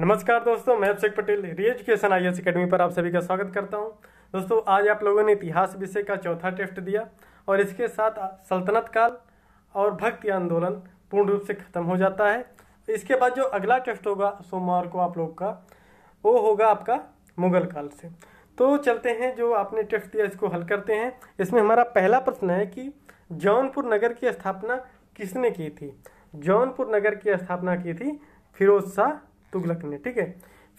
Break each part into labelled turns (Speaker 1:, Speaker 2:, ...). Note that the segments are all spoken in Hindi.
Speaker 1: नमस्कार दोस्तों मैं अभिषेक पटेल री एजुकेशन आई एस अकेडमी पर आप सभी का स्वागत करता हूं दोस्तों आज आप लोगों ने इतिहास विषय का चौथा टेस्ट दिया और इसके साथ सल्तनत काल और भक्ति आंदोलन पूर्ण रूप से खत्म हो जाता है इसके बाद जो अगला टेस्ट होगा सोमवार को आप लोग का वो होगा आपका मुगल काल से तो चलते हैं जो आपने टेस्ट दिया इसको हल करते हैं इसमें हमारा पहला प्रश्न है कि जौनपुर नगर की स्थापना किसने की थी जौनपुर नगर की स्थापना की थी फिरोज शाह तुगलक ने ठीक है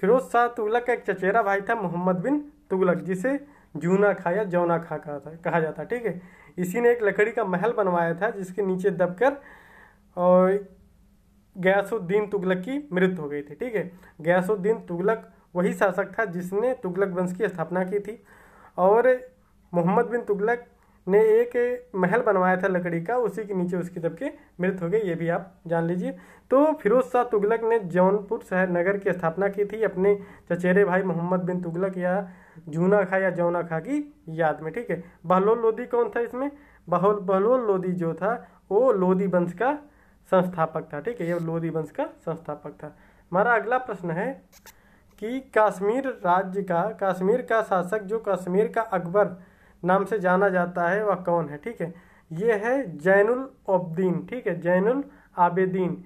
Speaker 1: फिरोज शाह तुगलक का एक चचेरा भाई था मोहम्मद बिन तुगलक जिसे जूना खा या जौना खा कहा था कहा जाता ठीक है इसी ने एक लकड़ी का महल बनवाया था जिसके नीचे दबकर और गयासुद्दीन तुगलक की मृत्यु हो गई थी ठीक है गयासुद्दीन तुगलक वही शासक था जिसने तुगलक वंश की स्थापना की थी और मोहम्मद बिन तुगलक ने एक महल बनवाया था लकड़ी का उसी के नीचे उसकी दबके मृत हो गई ये भी आप जान लीजिए तो फिरोज शाह तुगलक ने जौनपुर शहर नगर की स्थापना की थी अपने चचेरे भाई मोहम्मद बिन तुगलक या जूना खा या जौना खा की याद में ठीक है बहलोल लोधी कौन था इसमें बहुल बहलोल लोधी जो था वो लोधी वंश का संस्थापक था ठीक है ये लोधी वंश का संस्थापक था हमारा अगला प्रश्न है कि कश्मीर राज्य का कश्मीर का शासक जो कश्मीर का अकबर नाम से जाना जाता है वह कौन है ठीक है ये है जैनुल ओबद्दीन ठीक है जैनुल आबेदीन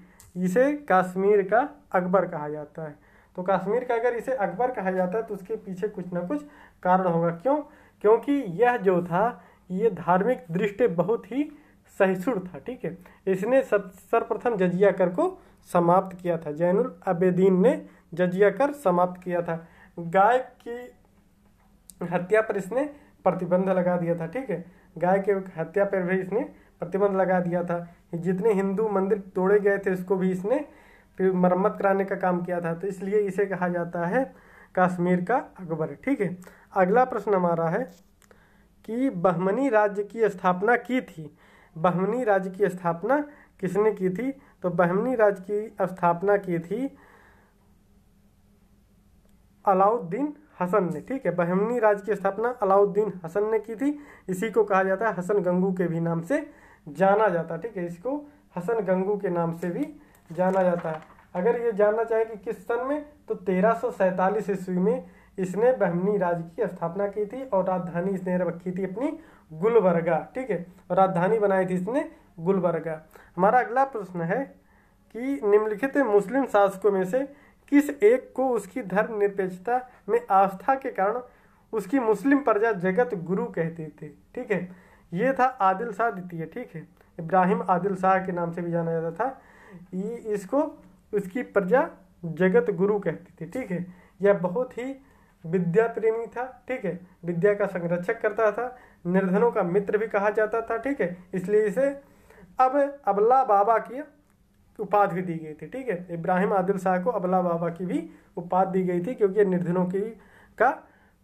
Speaker 1: इसे कश्मीर का अकबर कहा जाता है तो कश्मीर का अगर इसे अकबर कहा जाता है तो उसके पीछे कुछ ना कुछ कारण होगा क्यों क्योंकि यह जो था ये धार्मिक दृष्टि बहुत ही सहिष्णु था ठीक है इसने सब सर्वप्रथम जजिया कर को समाप्त किया था जैनुल अबेदीन ने जजिया कर समाप्त किया था गाय की हत्या पर इसने प्रतिबंध लगा दिया था ठीक है गाय के हत्या पर भी इसने प्रतिबंध लगा दिया था जितने हिंदू मंदिर तोड़े गए थे उसको भी इसने फिर मरम्मत कराने का काम किया था तो इसलिए इसे कहा जाता है कश्मीर का अकबर ठीक है अगला प्रश्न हमारा है कि बहमनी राज्य की स्थापना की थी बहमनी राज्य की स्थापना किसने की थी तो बहमनी राज्य की स्थापना की थी अलाउद्दीन हसन ने ठीक है बहमनी राज की स्थापना अलाउद्दीन हसन ने की थी इसी को कहा जाता है हसन गंगू के भी नाम से जाना जाता है ठीक है इसको हसन गंगू के नाम से भी जाना जाता है अगर ये जानना चाहे कि किस सन में तो तेरह ईस्वी में इसने बहमनी राज की स्थापना की थी और राजधानी इसने रखी थी अपनी गुलबर्गा ठीक है और राजधानी बनाई थी इसने गुलबर्गा हमारा अगला प्रश्न है कि निम्नलिखित मुस्लिम शासकों में से किस एक को उसकी धर्म निरपेक्षता में आस्था के कारण उसकी मुस्लिम प्रजा जगत गुरु कहती थी ठीक है ये था आदिल शाह द्वितीय ठीक है इब्राहिम आदिल शाह के नाम से भी जाना जाता था ये इसको उसकी प्रजा जगत गुरु कहती थी ठीक है यह बहुत ही विद्या प्रेमी था ठीक है विद्या का संरक्षक करता था निर्धनों का मित्र भी कहा जाता था ठीक है इसलिए इसे अब अबला बाबा की उपाधि दी गई थी ठीक है इब्राहिम आदिल शाह को अबला बाबा की भी उपाधि दी गई थी क्योंकि निर्धनों की का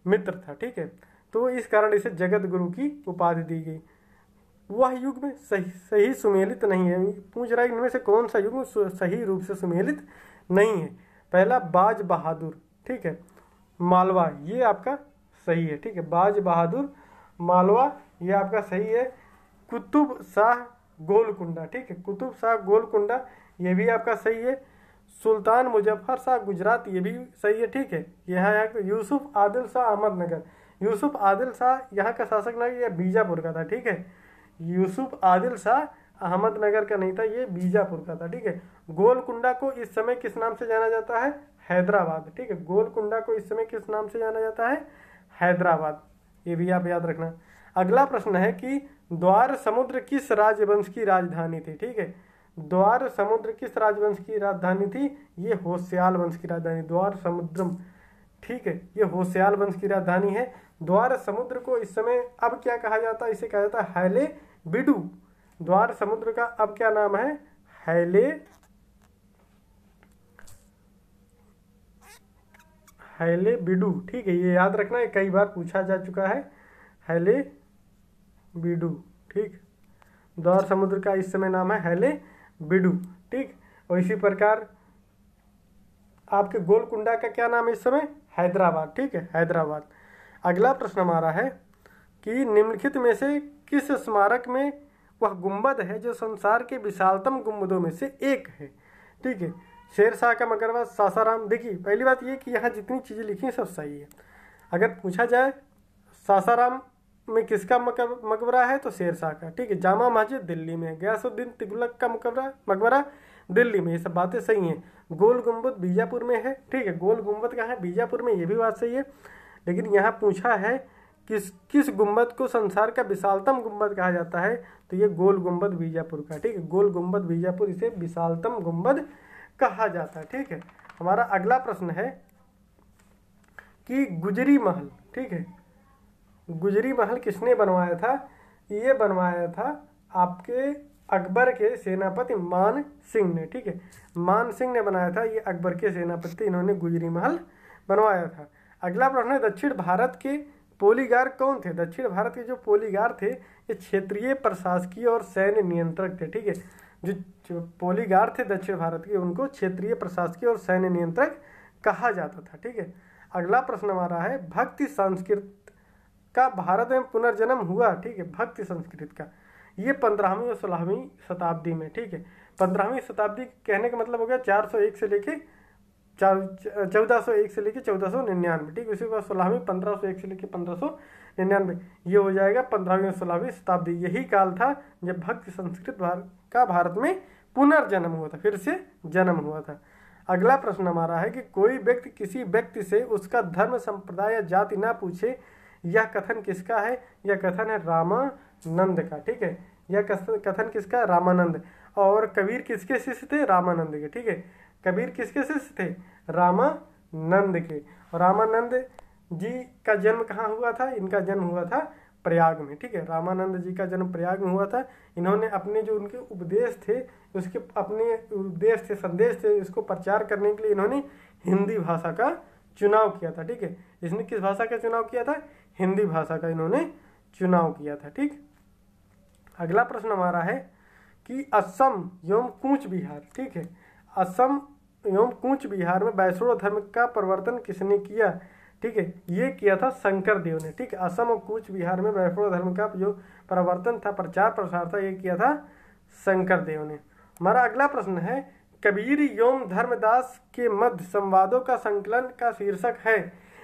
Speaker 1: मित्र था ठीक है तो इस कारण इसे जगत गुरु की उपाधि दी गई वह युग में सही सही सुमेलित नहीं है पूछ रहा है इनमें से कौन सा युग सही रूप से सुमेलित नहीं है पहला बाज बहादुर ठीक है मालवा ये आपका सही है ठीक है बाज बहादुर मालवा ये आपका सही है कुतुब शाह गोलकुंडा ठीक है कुतुब शाह गोलकुंडा ये भी आपका सही है सुल्तान मुजफ्फर शाह गुजरात ये भी सही है ठीक है यह यहाँ यूसुफ आदिल शाह अहमदनगर यूसुफ आदिल शाह यहाँ का शासक नगर यह बीजापुर का था ठीक है यूसुफ आदिल शाह अहमदनगर का नहीं था ये बीजापुर का था ठीक है गोलकुंडा को इस समय किस नाम से जाना जाता है हैदराबाद ठीक है गोलकुंडा को इस समय किस नाम से जाना जाता है हैदराबाद ये भी आप याद रखना अगला प्रश्न है कि द्वार समुद्र किस राजवंश की राजधानी थी ठीक है द्वार समुद्र किस राजवंश की राजधानी थी ये होश्याल वंश की राजधानी द्वार समुद्रम ठीक है ये होश्याल वंश की राजधानी है द्वार समुद्र को इस समय अब क्या कहा जाता है इसे कहा जाता है हैले बिडू द्वार समुद्र का अब क्या नाम है हैले हैले बिडू ठीक है ये याद रखना है कई बार पूछा जा चुका है हैले बिडू ठीक दौर समुद्र का इस समय नाम है हेले बिडू ठीक और इसी प्रकार आपके गोलकुंडा का क्या नाम है इस समय हैदराबाद ठीक है हैदराबाद अगला प्रश्न हमारा है कि निम्नलिखित में से किस स्मारक में वह गुंबद है जो संसार के विशालतम गुंबदों में से एक है ठीक है शेर शाह का मकरवा सासाराम देखिए पहली बात ये कि यहाँ जितनी चीज़ें लिखी हैं सब सही है अगर पूछा जाए सासाराम में किसका मकबरा है तो शेर शाह का ठीक है जामा मस्जिद दिल्ली में गयासुद्दीन तिगलक का मकबरा मकबरा दिल्ली में ये सब बातें सही हैं गोल गुम्बद बीजापुर में है ठीक है गोल गुम्बद कहाँ है बीजापुर में ये भी बात सही है लेकिन यहाँ पूछा है किस किस गुम्बद को संसार का विशालतम गुम्बद कहा जाता है तो ये गोल गुम्बद बीजापुर का ठीक है गोल गुम्बद बीजापुर इसे विशालतम गुम्बद कहा जाता है ठीक है हमारा अगला प्रश्न है कि गुजरी महल ठीक है गुजरी महल किसने बनवाया था ये बनवाया था आपके अकबर के सेनापति मान सिंह ने ठीक है मान सिंह ने बनाया था ये अकबर के सेनापति इन्होंने गुजरी महल बनवाया था अगला प्रश्न है दक्षिण भारत के पोलीगार कौन थे दक्षिण भारत के जो पोलीगार थे ये क्षेत्रीय प्रशासकीय और सैन्य नियंत्रक थे ठीक है जो पोलीगार थे दक्षिण भारत के उनको क्षेत्रीय प्रशासकीय और सैन्य नियंत्रक कहा जाता था ठीक है अगला प्रश्न हमारा है भक्ति संस्कृत का भारत में पुनर्जन्म हुआ ठीक है भक्ति संस्कृत का ये पंद्रहवीं और सोलहवीं शताब्दी में ठीक है पंद्रहवीं शताब्दी कहने का मतलब हो गया चार सौ एक से लेके चौदह सौ एक से लेके चौदह सौ निन्यानवे ठीक उसी के बाद सोलहवीं पंद्रह सौ एक से लेके पंद्रह सौ निन्यानवे ये हो जाएगा पंद्रहवीं और सोलहवीं शताब्दी यही काल था जब भक्ति संस्कृत का भारत में पुनर्जन्म हुआ था फिर से जन्म हुआ था अगला प्रश्न हमारा है कि कोई व्यक्ति किसी व्यक्ति से उसका धर्म संप्रदाय या जाति ना पूछे यह कथन किसका है यह कथन है रामानंद का ठीक है यह कथन किसका है रामानंद और कबीर किसके शिष्य थे रामानंद के ठीक है कबीर किसके शिष्य थे रामानंद के रामानंद जी का जन्म कहाँ हुआ था इनका जन्म हुआ था प्रयाग में ठीक है रामानंद जी का जन्म प्रयाग में हुआ था इन्होंने अपने जो उनके उपदेश थे उसके अपने उपदेश थे संदेश थे इसको प्रचार करने के लिए इन्होंने हिंदी भाषा का चुनाव किया था ठीक है इसने किस भाषा का चुनाव किया था हिंदी भाषा का इन्होंने चुनाव किया था ठीक अगला प्रश्न हमारा है कि असम एवं कूच बिहार ठीक है असम एवं कूच बिहार में वैष्णव धर्म का परिवर्तन किसने किया ठीक है ये किया था शंकर देव ने ठीक असम और कूच बिहार में वैष्णव धर्म का जो परिवर्तन था प्रचार प्रसार था ये किया था शंकर देव ने हमारा अगला प्रश्न है कबीर योम धर्मदास के मध्य संवादों का संकलन का शीर्षक है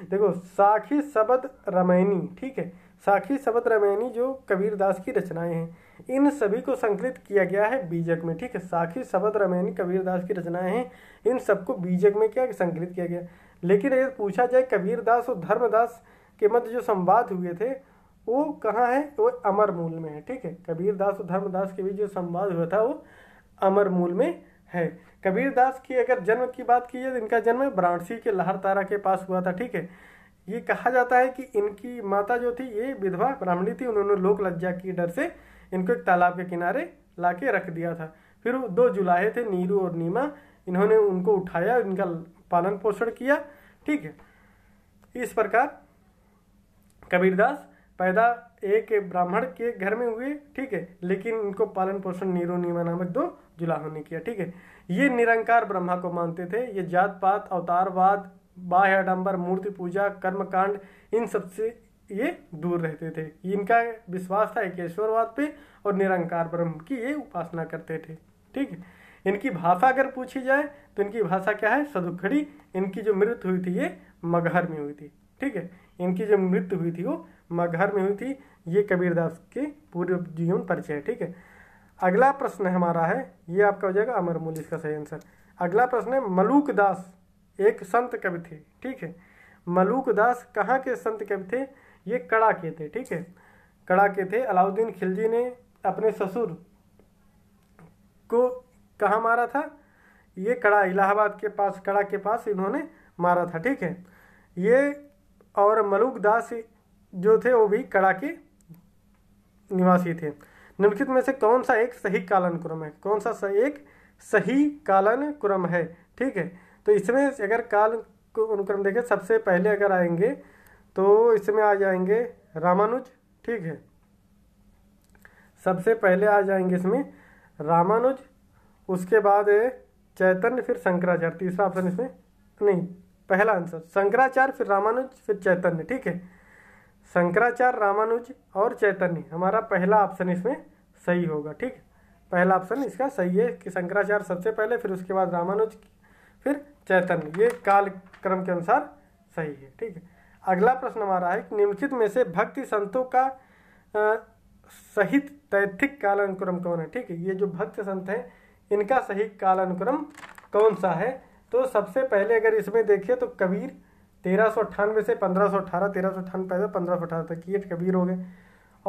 Speaker 1: देखो साखी शबद रमैनी ठीक है साखी शबद रमैनी जो कबीरदास की रचनाएं हैं इन सभी को संकलित किया गया है बीजक में ठीक है साखी शबद रमैनी कबीरदास की रचनाएं हैं इन सबको बीजक में क्या संकलित किया गया लेकिन अगर पूछा जाए कबीरदास और धर्मदास के मध्य जो संवाद हुए थे वो कहाँ है वो अमर मूल में है ठीक है कबीरदास और धर्मदास के बीच जो संवाद हुआ था वो अमर मूल में है कबीर दास की अगर जन्म की बात की जाए तो इनका जन्म वाराणसी के लहर तारा के पास हुआ था ठीक है ये कहा जाता है कि इनकी माता जो थी ये विधवा ब्राह्मणी थी उन्होंने लोक लज्जा की डर से इनको एक तालाब के किनारे ला के रख दिया था फिर दो जुलाहे थे नीरू और नीमा इन्होंने उनको उठाया इनका पालन पोषण किया ठीक है इस प्रकार कबीरदास पैदा एक ब्राह्मण के घर में हुए ठीक है लेकिन इनको पालन पोषण नीरू नीमा नामक दो जुलाहों ने किया ठीक है ये निरंकार ब्रह्मा को मानते थे ये जात पात अवतारवाद बाह्य आडम्बर मूर्ति पूजा कर्मकांड इन सबसे ये दूर रहते थे इनका विश्वास था एक ईश्वरवाद पे और निरंकार ब्रह्म की ये उपासना करते थे ठीक है इनकी भाषा अगर पूछी जाए तो इनकी भाषा क्या है सदुखड़ी इनकी जो मृत्यु हुई थी ये मगहर में हुई थी ठीक है इनकी जो मृत्यु हुई थी वो मगहर में हुई थी ये कबीरदास के पूर्व जीवन परिचय ठीक है अगला प्रश्न हमारा है ये आपका हो जाएगा अमर मूल इसका सही आंसर अगला प्रश्न है मलूक दास एक संत कवि थे ठीक है मलूक दास कहाँ के संत कवि थे ये कड़ा के थे ठीक है कड़ा के थे अलाउद्दीन खिलजी ने अपने ससुर को कहाँ मारा था ये कड़ा इलाहाबाद के पास कड़ा के पास इन्होंने मारा था ठीक है ये और मलूक दास जो थे वो भी कड़ा के निवासी थे निम्नलिखित में से कौन सा एक सही कालन क्रम है कौन सा एक सही कालन क्रम है ठीक है तो इसमें अगर काल अनुक्रम देखें सबसे पहले अगर आएंगे तो इसमें आ जाएंगे रामानुज ठीक है सबसे पहले आ जाएंगे इसमें रामानुज उसके बाद चैतन्य फिर शंकराचार्य तीसरा ऑप्शन इसमें नहीं पहला आंसर शंकराचार्य फिर रामानुज फिर चैतन्य ठीक है शंकराचार्य रामानुज और चैतन्य हमारा पहला ऑप्शन इसमें सही होगा ठीक है पहला ऑप्शन इसका सही है कि शंकराचार्य सबसे पहले फिर उसके बाद रामानुज फिर चैतन्य ये काल क्रम के अनुसार सही है ठीक है अगला प्रश्न हमारा है कि निम्नलिखित में से भक्ति संतों का आ, सहित तैथिक काल अनुक्रम कौन है ठीक है ये जो भक्त संत हैं इनका सही काल अनुक्रम कौन सा है तो सबसे पहले अगर इसमें देखिए तो कबीर तेरह सौ से पंद्रह सौ अठारह तेरह सौ अठानवे पैदा पंद्रह सौ अठारह तक ये कबीर हो गए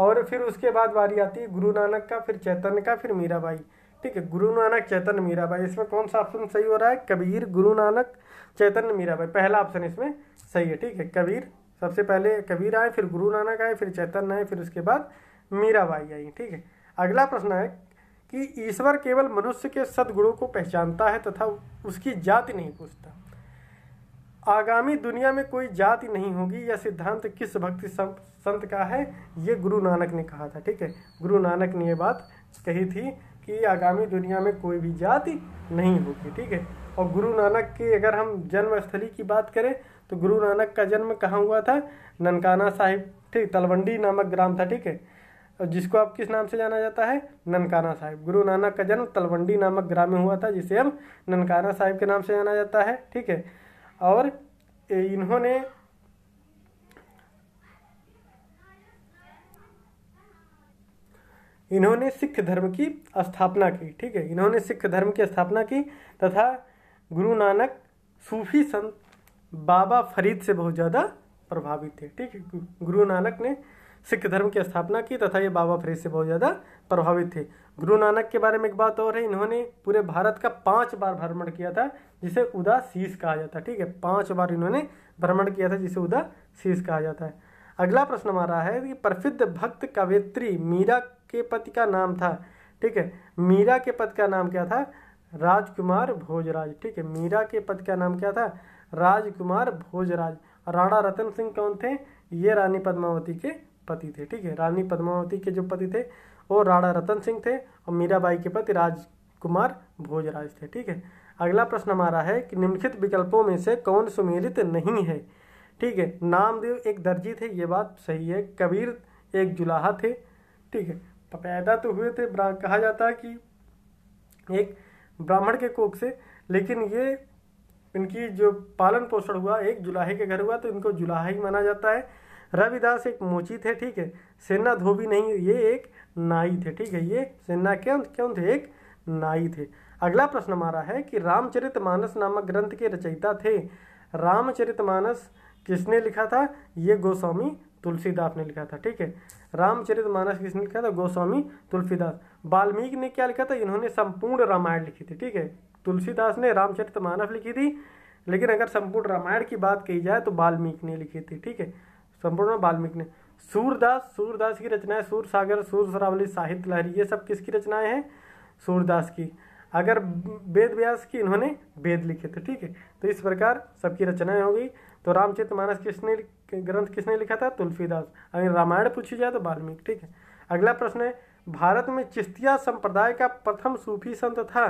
Speaker 1: और फिर उसके बाद बारी आती है गुरु नानक का फिर चैतन्य का फिर मीराबाई ठीक है गुरु नानक चैतन्य मीराबाई इसमें कौन सा ऑप्शन सही हो रहा है कबीर गुरु नानक चैतन्य मीराबाई पहला ऑप्शन इसमें सही है ठीक है कबीर सबसे पहले कबीर आए फिर गुरु नानक आए फिर चैतन्य आए फिर उसके बाद मीराबाई आई ठीक है अगला प्रश्न है कि ईश्वर केवल मनुष्य के सदगुणों को पहचानता है तथा उसकी जाति नहीं पूछता आगामी दुनिया में कोई जाति नहीं होगी यह सिद्धांत किस भक्ति संत का है ये गुरु नानक ने कहा था ठीक है गुरु नानक ने ये बात कही थी कि आगामी दुनिया में कोई भी जाति नहीं होगी ठीक है और गुरु नानक की अगर हम जन्मस्थली की बात करें तो गुरु नानक का जन्म कहाँ हुआ था ननकाना साहिब ठीक तलवंडी नामक ग्राम था ठीक है जिसको आप किस नाम से जाना जाता है ननकाना साहिब गुरु नानक का जन्म तलवंडी नामक ग्राम में हुआ था जिसे हम ननकाना साहिब के नाम से जाना जाता है ठीक है और इन्होंने इन्होंने सिख धर्म की स्थापना की ठीक है इन्होंने सिख धर्म की स्थापना की तथा गुरु नानक सूफी संत बाबा फरीद से बहुत ज़्यादा प्रभावित थे ठीक है गुरु नानक ने सिख धर्म की स्थापना की तथा ये बाबा फरीद से बहुत ज़्यादा प्रभावित थे गुरु नानक के बारे में एक बात और है इन्होंने पूरे भारत का पांच बार भ्रमण किया था जिसे उदासीस कहा जाता है ठीक है पांच बार इन्होंने भ्रमण किया था जिसे उदासीस कहा जाता है अगला प्रश्न हमारा है कि प्रसिद्ध भक्त कवित्री मीरा के पति का नाम था ठीक है मीरा के पद का नाम क्या था राजकुमार भोजराज ठीक है मीरा के पद का नाम क्या था राजकुमार भोजराज राणा रतन सिंह कौन थे ये रानी पद्मावती के पति थे ठीक है रानी पद्मावती के जो पति थे वो राणा रतन सिंह थे और मीराबाई के पति राजकुमार भोजराज थे ठीक है अगला प्रश्न हमारा है कि निम्नलिखित विकल्पों में से कौन सुमेलित नहीं है ठीक है नामदेव एक दर्जी थे ये बात सही है कबीर एक जुलाहा थे ठीक है पैदा तो हुए थे कहा जाता है कि एक ब्राह्मण के कोख से लेकिन ये इनकी जो पालन पोषण हुआ एक जुलाहे के घर हुआ तो इनको जुलाहा ही माना जाता है रविदास एक मोची थे ठीक है सेना धोबी नहीं ये एक नाई थे ठीक है ये सेना क्यों क्यों थे एक नाई थे अगला प्रश्न हमारा है कि रामचरित मानस नामक ग्रंथ के रचयिता थे रामचरित मानस किसने लिखा था ये गोस्वामी तुलसीदास ने लिखा था ठीक है रामचरित मानस किसने लिखा था गोस्वामी तुलसीदास वाल्मीकि ने क्या लिखा था इन्होंने संपूर्ण रामायण लिखी थी ठीक है तुलसीदास ने रामचरित मानस लिखी थी लेकिन अगर संपूर्ण रामायण की बात की जाए तो वाल्मीकि ने लिखी थी ठीक है संपूर्ण वाल्मीकि ने सूरदास सूरदास की रचनाएं सूर सागर सूर सरावली साहित्य लहरी ये सब किसकी रचनाएं हैं सूरदास की अगर वेद व्यास की इन्होंने वेद लिखे थे ठीक है तो इस प्रकार सबकी रचनाएं होगी तो रामचरित मानस किसने ग्रंथ किसने लिखा था तुलसीदास अगर रामायण पूछी जाए तो वाल्मीकि ठीक है अगला प्रश्न है भारत में चिश्तिया संप्रदाय का प्रथम सूफी संत था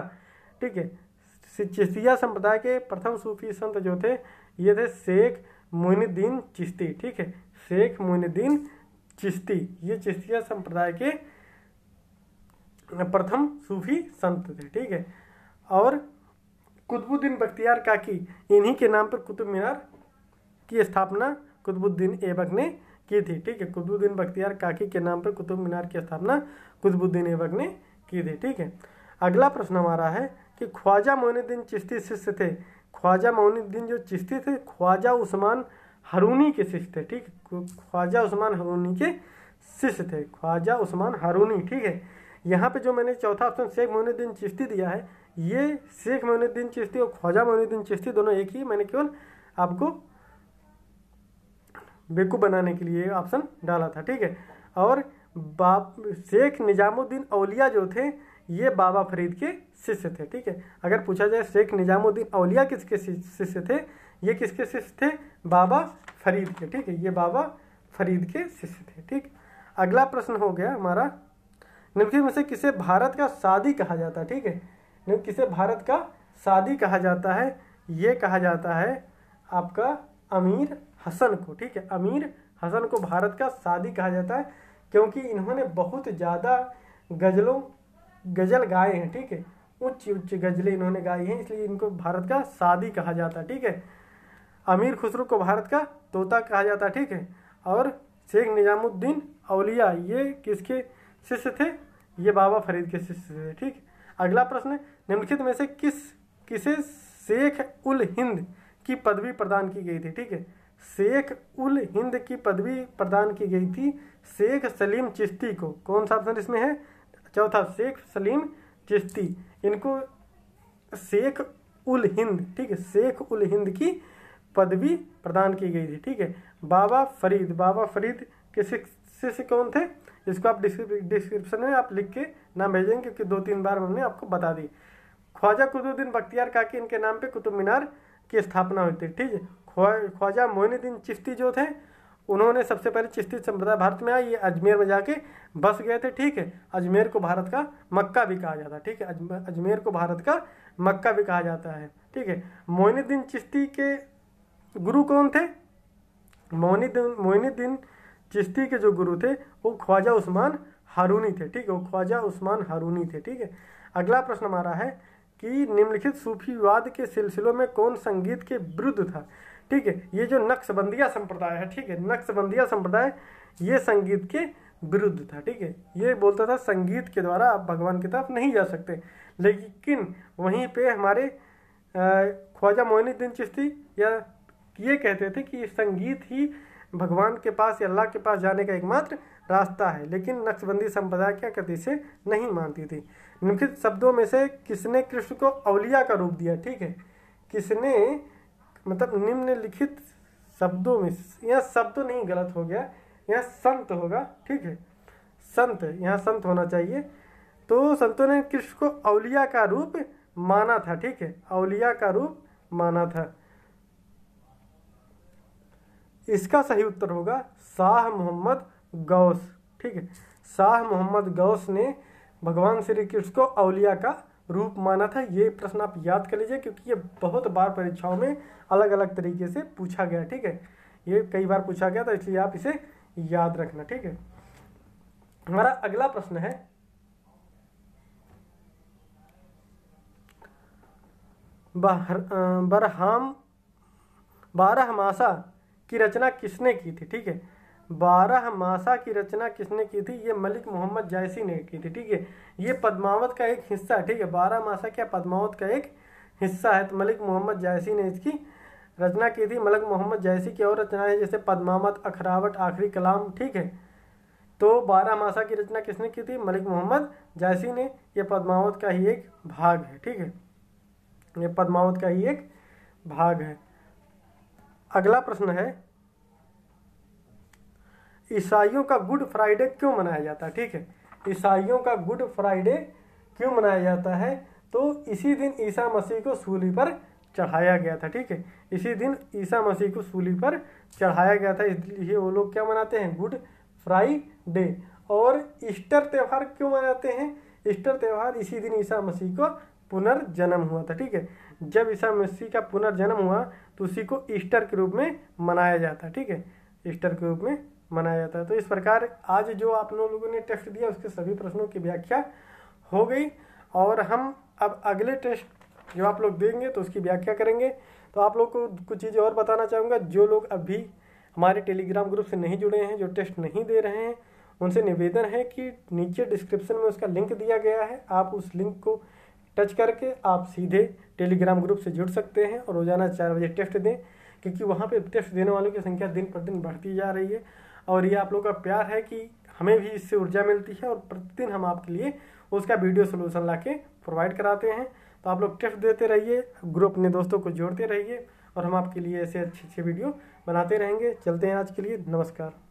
Speaker 1: ठीक है चिश्तिया संप्रदाय के प्रथम सूफी संत जो थे ये थे शेख मोइनुद्दीन चिश्ती ठीक है शेख मोइनुद्दीन चिश्ती ये चिश्तिया संप्रदाय के प्रथम सूफी संत थे ठीक है और कुतुबुद्दीन बख्तियार काकी इन्हीं के नाम पर कुतुब मीनार की स्थापना कुतुबुद्दीन ऐबक ने की थी ठीक है कुतुबुद्दीन बख्तियार काकी के नाम पर कुतुब मीनार की स्थापना कुतुबुद्दीन ऐबक ने की थी ठीक है अगला प्रश्न हमारा है कि ख्वाजा मोइनुद्दीन चिश्ती शिष्य थे ख्वाजा मोनुद्दीन जो चिश्ती थे ख्वाजा उस्मान हरूनी के शिष्य थे ठीक ख्वाजा उस्मान हरूनी के शिष्य थे ख्वाजा उस्मान हरूनी ठीक है यहाँ पे जो मैंने चौथा ऑप्शन शेख मोनुद्दीन चिश्ती दिया है ये शेख मोनुद्दीन चिश्ती और ख्वाजा मोनुद्दीन चिश्ती दोनों एक ही मैंने केवल आपको बेकूफ़ बनाने के लिए ऑप्शन डाला था ठीक है और बाप शेख निजामुद्दीन अलिया जो थे ये बाबा फरीद के शिष्य थे ठीक है अगर पूछा जाए शेख निजामुद्दीन अलिया किसके शिष्य थे ये किसके शिष्य थे बाबा फरीद के ठीक है ये बाबा फरीद के शिष्य थे ठीक अगला प्रश्न हो गया हमारा निम्नलिखित में से किसे भारत का शादी कहा जाता है ठीक है किसे भारत का शादी कहा जाता है ये कहा जाता है आपका अमीर हसन को ठीक है अमीर हसन को भारत का शादी कहा जाता है क्योंकि इन्होंने बहुत ज़्यादा गज़लों गज़ल गाए हैं ठीक है उच्च उच्च गज़लें इन्होंने गाई हैं इसलिए इनको भारत का सादी कहा जाता है ठीक है अमीर खुसरो को भारत का तोता कहा जाता है ठीक है और शेख निज़ामुद्दीन अलिया ये किसके शिष्य थे ये बाबा फरीद के शिष्य थे ठीक अगला प्रश्न निम्नलिखित में से किस किसे शेख उल हिंद की पदवी प्रदान की गई थी ठीक है शेख उल हिंद की पदवी प्रदान की गई थी शेख सलीम चिश्ती को कौन सा ऑप्शन इसमें है चौथा शेख सलीम चिश्ती इनको शेख उल हिंद ठीक है शेख उल हिंद की पदवी प्रदान की गई थी ठीक है बाबा फरीद बाबा फरीद के शिष्य कौन थे इसको आप डिस्क्रिप्शन में आप लिख के नाम भेजेंगे क्योंकि दो तीन बार हमने आपको बता दी ख्वाजा कुतुद्दीन बख्तियार काकी इनके नाम पे कुतुब मीनार की स्थापना हुई थी ठीक है ख्वाजा मोइनुद्दीन चिश्ती जो थे उन्होंने सबसे पहले चिश्ती संप्रदाय भारत में आई अजमेर में जाके बस गए थे ठीक है अजमेर को भारत का मक्का भी कहा जाता है ठीक है अजमेर को भारत का मक्का भी कहा जाता है ठीक है मोइनुद्दीन चिश्ती के गुरु कौन थे मोइनुद्दीन मोइनुद्दीन चिश्ती के जो गुरु थे वो ख्वाजा उस्मान हारूनी थे ठीक है वो ख्वाजा उस्मान हारूनी थे ठीक है अगला प्रश्न हमारा है कि निम्नलिखित सूफीवाद के सिलसिलों में कौन संगीत के विरुद्ध था ठीक है ये जो नक्शबंदिया संप्रदाय है ठीक है नक्शबंदिया संप्रदाय ये संगीत के विरुद्ध था ठीक है ये बोलता था संगीत के द्वारा आप भगवान की तरफ नहीं जा सकते लेकिन वहीं पे हमारे ख्वाजा मोइनुद्दीन चिश्ती या ये कहते थे कि संगीत ही भगवान के पास या अल्लाह के पास जाने का एकमात्र रास्ता है लेकिन नक्शबंदी संप्रदाय क्या करती से नहीं मानती थी निम्नलिखित शब्दों में से किसने कृष्ण को अवलिया का रूप दिया ठीक है किसने मतलब निम्नलिखित शब्दों में यह शब्द नहीं गलत हो गया यह संत होगा ठीक है संत यहाँ संत होना चाहिए तो संतों ने कृष्ण को अवलिया का रूप माना था ठीक है अवलिया का रूप माना था इसका सही उत्तर होगा शाह मोहम्मद गौस ठीक है शाह मोहम्मद गौस ने भगवान श्री कृष्ण को अवलिया का रूप माना था ये प्रश्न आप याद कर लीजिए क्योंकि ये बहुत बार परीक्षाओं में अलग अलग तरीके से पूछा गया ठीक है ये कई बार पूछा गया तो इसलिए आप इसे याद रखना ठीक है हमारा अगला प्रश्न है बरहाम मासा की रचना किसने की थी ठीक है बारह मासा की रचना किसने की थी ये मलिक मोहम्मद जायसी ने की थी ठीक है ये पद्मावत का एक हिस्सा है ठीक है बारह मासा क्या पद्मावत का एक हिस्सा है तो मलिक मोहम्मद जायसी ने इसकी रचना की थी मलिक मोहम्मद जायसी की और रचना है जैसे पद्मावत अखरावट आखिरी कलाम ठीक है तो बारह मासा की रचना किसने की थी मलिक मोहम्मद जायसी ने यह पद्मावत का ही एक भाग है ठीक है ये पद्मावत का ही एक भाग है अगला प्रश्न है ईसाइयों का गुड फ्राइडे क्यों मनाया जाता है ठीक है ईसाइयों का गुड फ्राइडे क्यों मनाया जाता है तो इसी दिन ईसा मसीह को सूली पर चढ़ाया गया था ठीक है इसी दिन ईसा मसीह को सूली पर चढ़ाया गया था इसलिए वो लोग क्या मनाते हैं गुड फ्राइडे और ईस्टर त्यौहार क्यों मनाते हैं ईस्टर त्यौहार इसी दिन ईसा मसीह को पुनर्जन्म हुआ था ठीक है जब ईसा मसीह का पुनर्जन्म हुआ तो उसी को ईस्टर के रूप में मनाया जाता है ठीक है ईस्टर के रूप में मनाया जाता है तो इस प्रकार आज जो आप लोगों ने टेस्ट दिया उसके सभी प्रश्नों की व्याख्या हो गई और हम अब अगले टेस्ट जो आप लोग देंगे तो उसकी व्याख्या करेंगे तो आप लोग को कुछ चीज़ें और बताना चाहूँगा जो लोग अभी हमारे टेलीग्राम ग्रुप से नहीं जुड़े हैं जो टेस्ट नहीं दे रहे हैं उनसे निवेदन है कि नीचे डिस्क्रिप्शन में उसका लिंक दिया गया है आप उस लिंक को टच करके आप सीधे टेलीग्राम ग्रुप से जुड़ सकते हैं और रोज़ाना चार बजे टेस्ट दें क्योंकि वहाँ पे टेस्ट देने वालों की संख्या दिन प्रतिदिन बढ़ती जा रही है और ये आप लोग का प्यार है कि हमें भी इससे ऊर्जा मिलती है और प्रतिदिन हम आपके लिए उसका वीडियो सोल्यूशन ला प्रोवाइड कराते हैं तो आप लोग टिप्स देते रहिए ग्रुप अपने दोस्तों को जोड़ते रहिए और हम आपके लिए ऐसे अच्छे अच्छे वीडियो बनाते रहेंगे चलते हैं आज के लिए नमस्कार